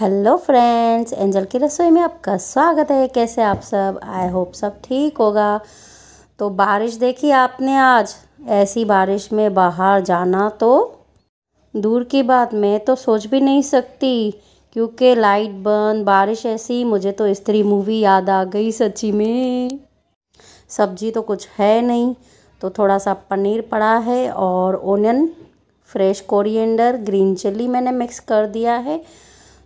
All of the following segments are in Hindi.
हेलो फ्रेंड्स एंजल की रसोई में आपका स्वागत है कैसे आप सब आई होप सब ठीक होगा तो बारिश देखी आपने आज ऐसी बारिश में बाहर जाना तो दूर की बात मैं तो सोच भी नहीं सकती क्योंकि लाइट बंद बारिश ऐसी मुझे तो स्त्री मूवी याद आ गई सच्ची में सब्जी तो कुछ है नहीं तो थोड़ा सा पनीर पड़ा है और onion fresh coriander green chilli मैंने मिक्स कर दिया है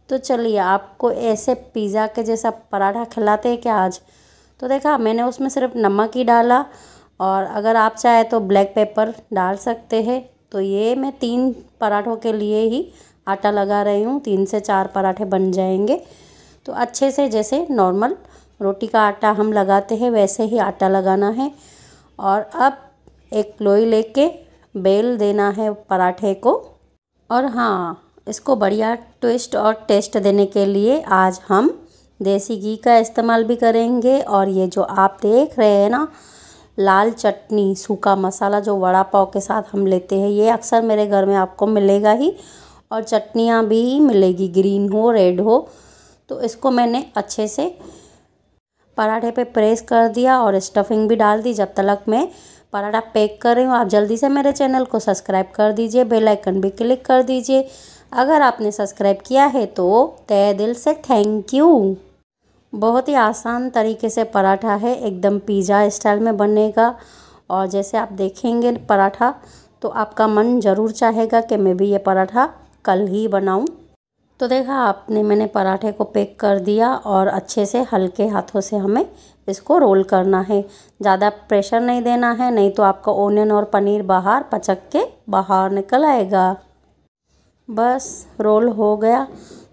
तो चलिए आपको ऐसे पिज़्ज़ा के जैसा पराठा खिलाते हैं क्या आज तो देखा मैंने उसमें सिर्फ नमक ही डाला और अगर आप चाहे तो ब्लैक पेपर डाल सकते हैं तो ये मैं तीन पराठों के लिए ही आटा लगा रही हूँ तीन से चार पराठे बन जाएंगे तो अच्छे से जैसे नॉर्मल रोटी का आटा हम लगाते हैं वैसे ही आटा लगाना है और अब एक लोई लेके बेल देना है पराठे को और हाँ इसको बढ़िया ट्विस्ट और टेस्ट देने के लिए आज हम देसी घी का इस्तेमाल भी करेंगे और ये जो आप देख रहे हैं ना लाल चटनी सूखा मसाला जो वड़ा पाव के साथ हम लेते हैं ये अक्सर मेरे घर में आपको मिलेगा ही और चटनियाँ भी मिलेगी ग्रीन हो रेड हो तो इसको मैंने अच्छे से पराठे पे प्रेस कर दिया और स्टफिंग भी डाल दी जब तक मैं पराठा पैक कर रही हूँ आप जल्दी से मेरे चैनल को सब्सक्राइब कर दीजिए बेल आइकन भी क्लिक कर दीजिए अगर आपने सब्सक्राइब किया है तो तय दिल से थैंक यू बहुत ही आसान तरीके से पराठा है एकदम पिज़्ज़ा स्टाइल में बनेगा और जैसे आप देखेंगे पराठा तो आपका मन ज़रूर चाहेगा कि मैं भी ये पराठा कल ही बनाऊं तो देखा आपने मैंने पराठे को पैक कर दिया और अच्छे से हल्के हाथों से हमें इसको रोल करना है ज़्यादा प्रेशर नहीं देना है नहीं तो आपका ओनियन और पनीर बाहर पचक के बाहर निकल आएगा बस रोल हो गया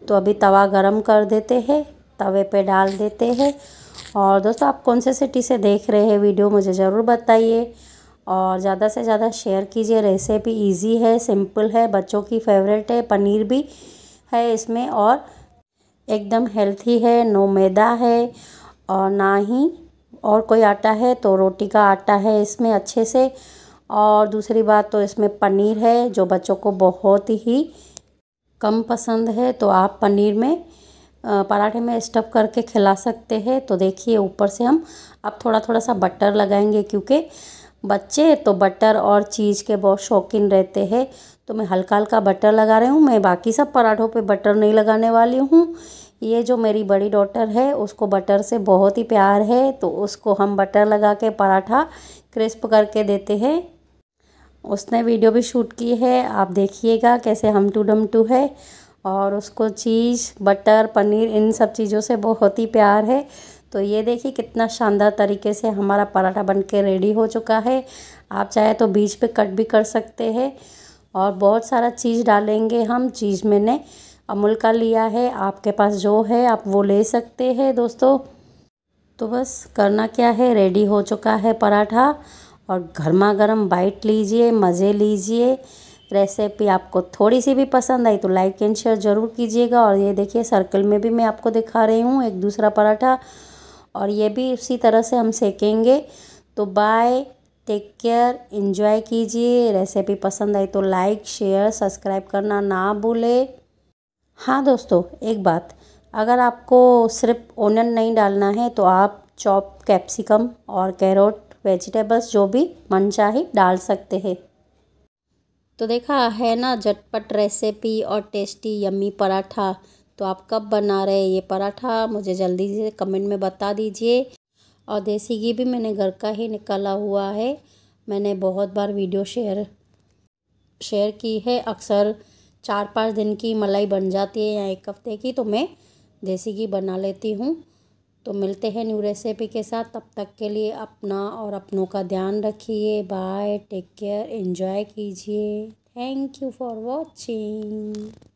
तो अभी तवा गरम कर देते हैं तवे पे डाल देते हैं और दोस्तों आप कौन से सिटी से देख रहे हैं वीडियो मुझे ज़रूर बताइए और ज़्यादा से ज़्यादा शेयर कीजिए रेसिपी इजी है सिंपल है बच्चों की फेवरेट है पनीर भी है इसमें और एकदम हेल्थी है नो मैदा है और ना ही और कोई आटा है तो रोटी का आटा है इसमें अच्छे से और दूसरी बात तो इसमें पनीर है जो बच्चों को बहुत ही कम पसंद है तो आप पनीर में पराठे में स्टफ़ करके खिला सकते हैं तो देखिए ऊपर से हम अब थोड़ा थोड़ा सा बटर लगाएंगे क्योंकि बच्चे तो बटर और चीज़ के बहुत शौकीन रहते हैं तो मैं हल्का हल्का बटर लगा रही हूँ मैं बाकी सब पराठों पे बटर नहीं लगाने वाली हूँ ये जो मेरी बड़ी डॉटर है उसको बटर से बहुत ही प्यार है तो उसको हम बटर लगा के पराठा क्रिस्प करके देते हैं उसने वीडियो भी शूट की है आप देखिएगा कैसे हम टू डम टू है और उसको चीज़ बटर पनीर इन सब चीज़ों से बहुत ही प्यार है तो ये देखिए कितना शानदार तरीके से हमारा पराठा बन के रेडी हो चुका है आप चाहे तो बीच पे कट भी कर सकते हैं और बहुत सारा चीज़ डालेंगे हम चीज़ मैंने अमूल का लिया है आपके पास जो है आप वो ले सकते हैं दोस्तों तो बस करना क्या है रेडी हो चुका है पराठा और गर्मा गर्म बाइट लीजिए मज़े लीजिए रेसिपी आपको थोड़ी सी भी पसंद आई तो लाइक एंड शेयर ज़रूर कीजिएगा और ये देखिए सर्कल में भी मैं आपको दिखा रही हूँ एक दूसरा पराठा और ये भी उसी तरह से हम सेकेंगे तो बाय टेक केयर इन्जॉय कीजिए रेसिपी पसंद आई तो लाइक शेयर सब्सक्राइब करना ना भूले हाँ दोस्तों एक बात अगर आपको सिर्फ ओनियन नहीं डालना है तो आप चॉप कैप्सिकम और कैरोट वेजिटेबल्स जो भी मनचाही डाल सकते हैं तो देखा है ना झटपट रेसिपी और टेस्टी यम्मी पराठा तो आप कब बना रहे हैं ये पराठा मुझे जल्दी से कमेंट में बता दीजिए और देसी घी भी मैंने घर का ही निकाला हुआ है मैंने बहुत बार वीडियो शेयर शेयर की है अक्सर चार पाँच दिन की मलाई बन जाती है या एक हफ्ते की तो मैं देसी घी बना लेती हूँ तो मिलते हैं न्यू रेसिपी के साथ तब तक के लिए अपना और अपनों का ध्यान रखिए बाय टेक केयर एंजॉय कीजिए थैंक यू फॉर वॉचिंग